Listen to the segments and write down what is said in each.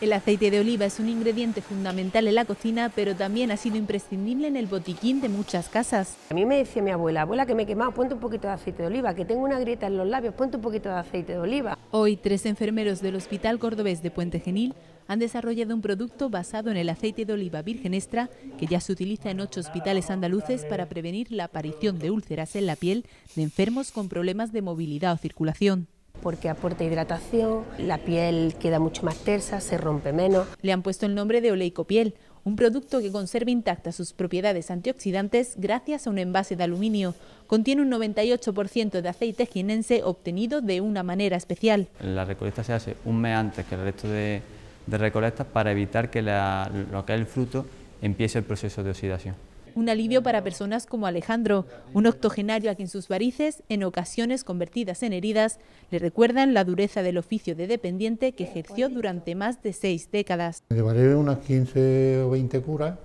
El aceite de oliva es un ingrediente fundamental en la cocina, pero también ha sido imprescindible en el botiquín de muchas casas. A mí me decía mi abuela, abuela que me he quemado, ponte un poquito de aceite de oliva, que tengo una grieta en los labios, ponte un poquito de aceite de oliva. Hoy, tres enfermeros del Hospital Cordobés de Puente Genil han desarrollado un producto basado en el aceite de oliva virgen extra que ya se utiliza en ocho hospitales andaluces para prevenir la aparición de úlceras en la piel de enfermos con problemas de movilidad o circulación porque aporta hidratación, la piel queda mucho más tersa, se rompe menos. Le han puesto el nombre de Oleicopiel, un producto que conserva intactas sus propiedades antioxidantes gracias a un envase de aluminio. Contiene un 98% de aceite ginense obtenido de una manera especial. La recolecta se hace un mes antes que el resto de, recolectas para evitar que la, lo que es el fruto empiece el proceso de oxidación. Un alivio para personas como Alejandro, un octogenario a quien sus varices, en ocasiones convertidas en heridas, le recuerdan la dureza del oficio de dependiente que ejerció durante más de seis décadas. Llevaré unas 15 o 20 curas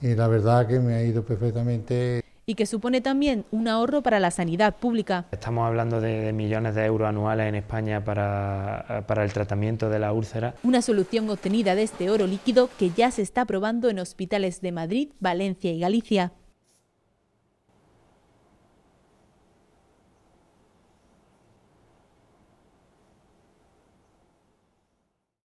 y la verdad que me ha ido perfectamente y que supone también un ahorro para la sanidad pública. Estamos hablando de, millones de euros anuales en España para, el tratamiento de la úlcera. Una solución obtenida de este oro líquido que ya se está probando en hospitales de Madrid, Valencia y Galicia.